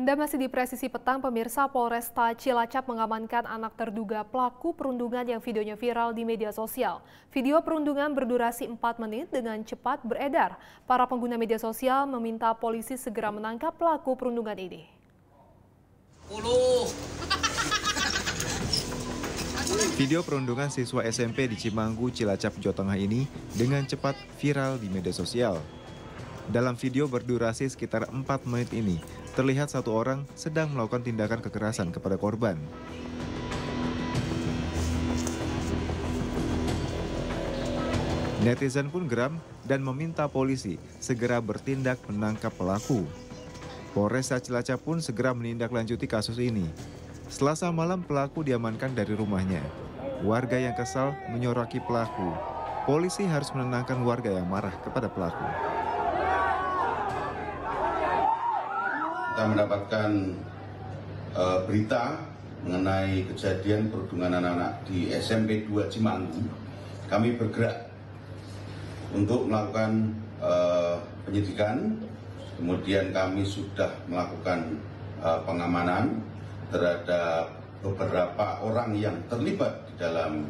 Anda masih di Presisi Petang, pemirsa Polresta Cilacap mengamankan anak terduga pelaku perundungan yang videonya viral di media sosial. Video perundungan berdurasi 4 menit dengan cepat beredar. Para pengguna media sosial meminta polisi segera menangkap pelaku perundungan ini. Video perundungan siswa SMP di Cimanggu, Cilacap, Jawa Tengah ini dengan cepat viral di media sosial. Dalam video berdurasi sekitar 4 menit ini, terlihat satu orang sedang melakukan tindakan kekerasan kepada korban. Netizen pun geram dan meminta polisi segera bertindak menangkap pelaku. Polresta Cilacap pun segera menindaklanjuti kasus ini. Selasa malam pelaku diamankan dari rumahnya. Warga yang kesal menyoraki pelaku. Polisi harus menenangkan warga yang marah kepada pelaku. kita mendapatkan eh, berita mengenai kejadian perundungan anak-anak di SMP 2 Cimanggu, kami bergerak untuk melakukan uh, penyidikan. Kemudian kami sudah melakukan uh, pengamanan terhadap beberapa orang yang terlibat di dalam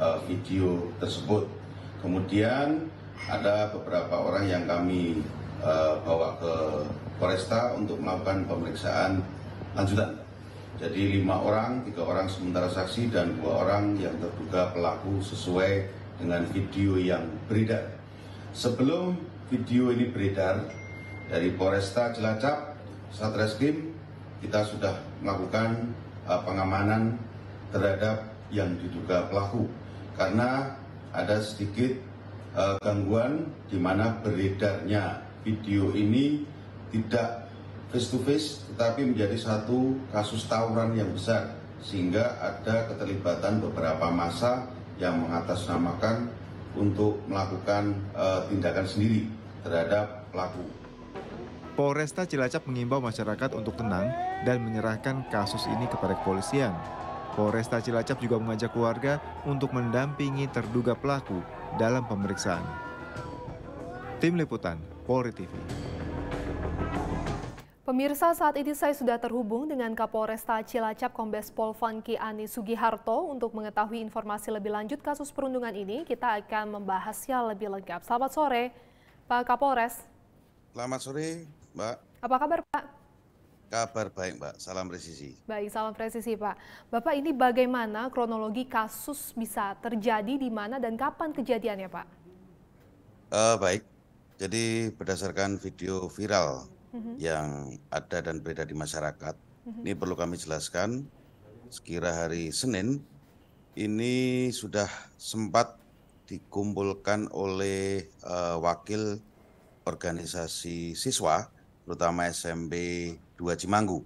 uh, video tersebut. Kemudian ada beberapa orang yang kami uh, bawa ke Polresta untuk melakukan pemeriksaan lanjutan. Jadi lima orang, tiga orang sementara saksi dan dua orang yang terduga pelaku sesuai dengan video yang beredar. Sebelum video ini beredar dari Polresta Cilacap, Satreskrim, kita sudah melakukan eh, pengamanan terhadap yang diduga pelaku karena ada sedikit eh, gangguan di mana beredarnya video ini tidak face to face tetapi menjadi satu kasus tawuran yang besar sehingga ada keterlibatan beberapa masa yang mengatasnamakan untuk melakukan e, tindakan sendiri terhadap pelaku. Polresta Cilacap mengimbau masyarakat untuk tenang dan menyerahkan kasus ini kepada kepolisian. Polresta Cilacap juga mengajak keluarga untuk mendampingi terduga pelaku dalam pemeriksaan. Tim Liputan, Polri TV. Pemirsa, saat ini saya sudah terhubung dengan Kapolresta Cilacap Kombes Pol Funky Ani Sugiharto untuk mengetahui informasi lebih lanjut kasus perundungan ini. Kita akan membahasnya lebih lengkap. Selamat sore, Pak Kapolres. Selamat sore, Mbak. Apa kabar, Pak? Kabar baik, Mbak. Salam presisi. Baik, salam presisi, Pak. Bapak, ini bagaimana kronologi kasus bisa terjadi di mana dan kapan kejadiannya, Pak? Uh, baik. Jadi berdasarkan video viral -hmm. yang ada dan berada di masyarakat. Mm -hmm. Ini perlu kami jelaskan. Sekira hari Senin ini sudah sempat dikumpulkan oleh uh, wakil organisasi siswa, terutama SMP 2 Cimanggu.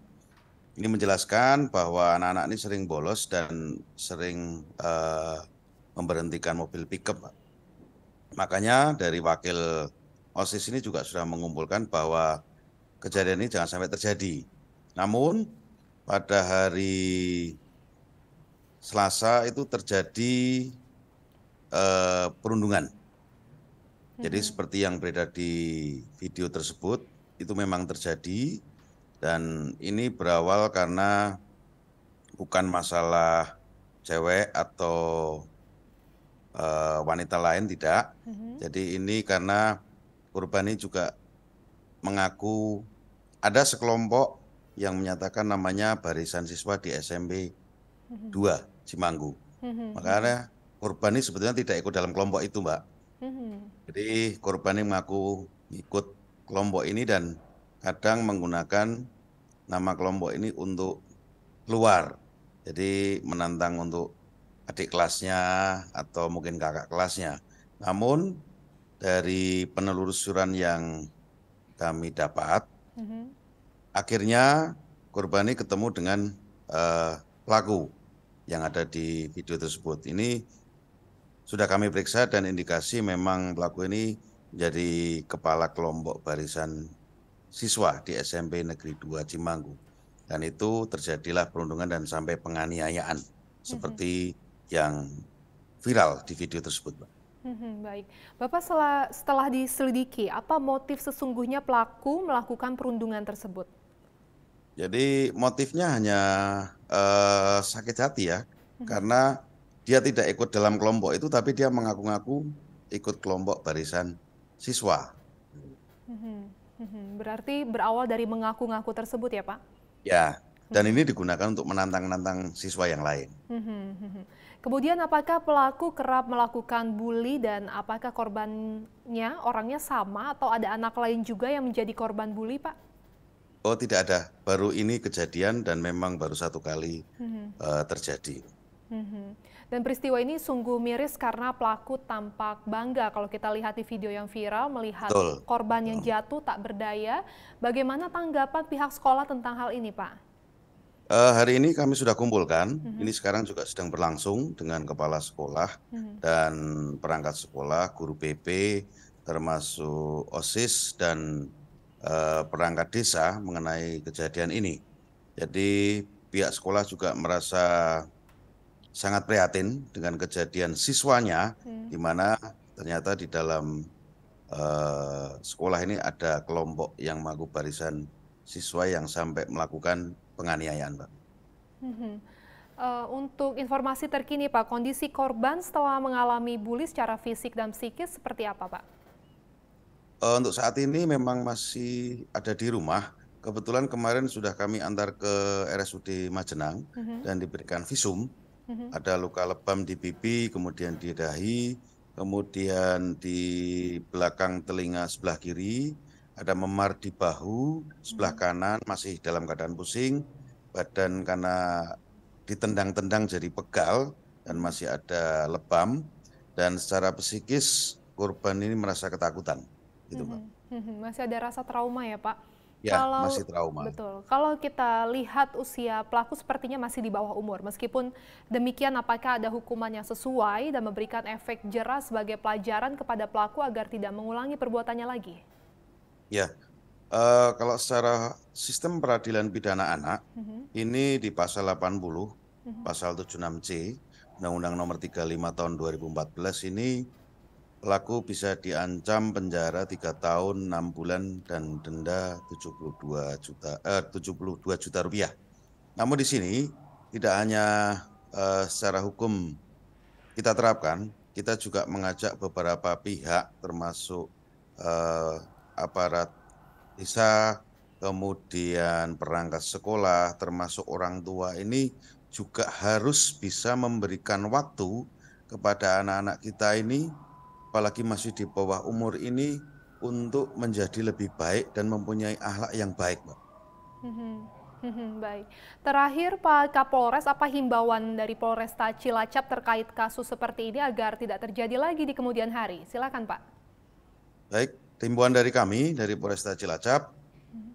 Ini menjelaskan bahwa anak-anak ini sering bolos dan sering uh, memberhentikan mobil pickup. Makanya dari wakil OSIS ini juga sudah mengumpulkan bahwa kejadian ini jangan sampai terjadi. Namun pada hari Selasa itu terjadi eh, perundungan. Jadi hmm. seperti yang beredar di video tersebut itu memang terjadi dan ini berawal karena bukan masalah cewek atau uh, wanita lain tidak. Mm-hmm. Jadi ini karena korban ini juga mengaku ada sekelompok yang menyatakan namanya barisan siswa di SMP 2 mm-hmm. Cimanggu. Mm-hmm. Makanya korban ini sebetulnya tidak ikut dalam kelompok itu, Mbak. Mm-hmm. Jadi korban ini mengaku ikut kelompok ini dan kadang menggunakan nama kelompok ini untuk keluar. Jadi menantang untuk adik kelasnya atau mungkin kakak kelasnya. Namun dari penelusuran yang kami dapat, mm -hmm. akhirnya korban ini ketemu dengan uh, pelaku yang ada di video tersebut. Ini sudah kami periksa dan indikasi memang pelaku ini jadi kepala kelompok barisan siswa di SMP Negeri 2 Cimanggu. Dan itu terjadilah perundungan dan sampai penganiayaan mm -hmm. seperti yang viral di video tersebut, Pak. Hmm, baik, Bapak setelah, setelah diselidiki, apa motif sesungguhnya pelaku melakukan perundungan tersebut? Jadi motifnya hanya uh, sakit hati ya, hmm. karena dia tidak ikut dalam kelompok itu, tapi dia mengaku-ngaku ikut kelompok barisan siswa. Hmm. Berarti berawal dari mengaku-ngaku tersebut ya Pak? Ya, dan ini digunakan untuk menantang-nantang siswa yang lain. Kemudian apakah pelaku kerap melakukan bully dan apakah korbannya orangnya sama atau ada anak lain juga yang menjadi korban bully, Pak? Oh tidak ada, baru ini kejadian dan memang baru satu kali hmm. uh, terjadi. Hmm. Dan peristiwa ini sungguh miris karena pelaku tampak bangga kalau kita lihat di video yang viral melihat Betul. korban yang jatuh tak berdaya. Bagaimana tanggapan pihak sekolah tentang hal ini, Pak? Uh, hari ini kami sudah kumpulkan. Mm-hmm. Ini sekarang juga sedang berlangsung dengan kepala sekolah mm-hmm. dan perangkat sekolah, guru PP, termasuk OSIS dan uh, perangkat desa mengenai kejadian ini. Jadi pihak sekolah juga merasa sangat prihatin dengan kejadian siswanya, mm di mana ternyata di dalam uh, sekolah ini ada kelompok yang mengaku barisan siswa yang sampai melakukan penganiayaan, Pak. Uh, untuk informasi terkini, Pak, kondisi korban setelah mengalami bully secara fisik dan psikis seperti apa, Pak? Uh, untuk saat ini memang masih ada di rumah. Kebetulan kemarin sudah kami antar ke RSUD Majenang uh mhm. -huh. dan diberikan visum. Uh mhm. -huh. Ada luka lebam di pipi, kemudian di dahi, kemudian di belakang telinga sebelah kiri, ada memar di bahu sebelah hmm. kanan masih dalam keadaan pusing, badan karena ditendang-tendang jadi pegal dan masih ada lebam dan secara psikis korban ini merasa ketakutan gitu, Pak. Hmm, hmm, masih ada rasa trauma ya, Pak. Ya, kalau, masih trauma. Betul. Kalau kita lihat usia pelaku sepertinya masih di bawah umur. Meskipun demikian, apakah ada hukuman yang sesuai dan memberikan efek jerah sebagai pelajaran kepada pelaku agar tidak mengulangi perbuatannya lagi? Ya, uh, kalau secara sistem peradilan pidana anak mm -hmm. ini di pasal 80, mm -hmm. pasal 76C, Undang-Undang Nomor 35 Tahun 2014 ini pelaku bisa diancam penjara 3 tahun 6 bulan dan denda 72 juta eh, 72 juta rupiah. Namun di sini tidak hanya eh, secara hukum kita terapkan, kita juga mengajak beberapa pihak termasuk eh, aparat desa, kemudian perangkat sekolah, termasuk orang tua ini juga harus bisa memberikan waktu kepada anak-anak kita ini, apalagi masih di bawah umur ini, untuk menjadi lebih baik dan mempunyai akhlak yang baik, Pak. Mhm. Mhm, baik. Terakhir Pak Kapolres, apa himbauan dari Polresta Cilacap terkait kasus seperti ini agar tidak terjadi lagi di kemudian hari? Silakan Pak. Baik, Timbuan dari kami dari Polresta Cilacap,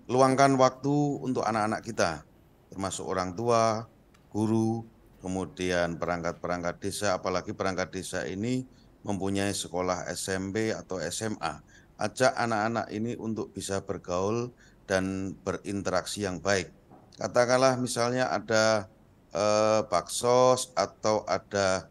luangkan waktu untuk anak-anak kita, termasuk orang tua, guru, kemudian perangkat-perangkat desa, apalagi perangkat desa ini mempunyai sekolah SMP atau SMA. Ajak anak-anak ini untuk bisa bergaul dan berinteraksi yang baik. Katakanlah misalnya ada eh, baksos atau ada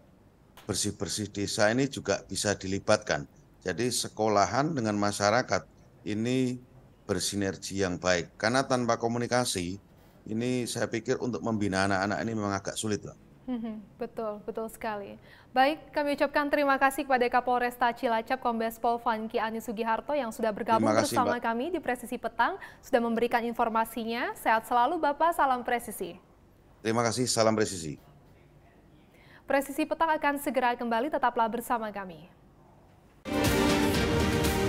bersih-bersih desa ini juga bisa dilibatkan. Jadi sekolahan dengan masyarakat ini bersinergi yang baik. Karena tanpa komunikasi ini saya pikir untuk membina anak-anak ini memang agak sulit lah. Mhm, betul, betul sekali. Baik, kami ucapkan terima kasih kepada Kapolresta Cilacap Kombes Pol Fanki Ani Sugiharto yang sudah bergabung kasih, bersama Mbak. kami di Presisi Petang, sudah memberikan informasinya. Sehat selalu Bapak, salam presisi. Terima kasih, salam presisi. Presisi Petang akan segera kembali, tetaplah bersama kami.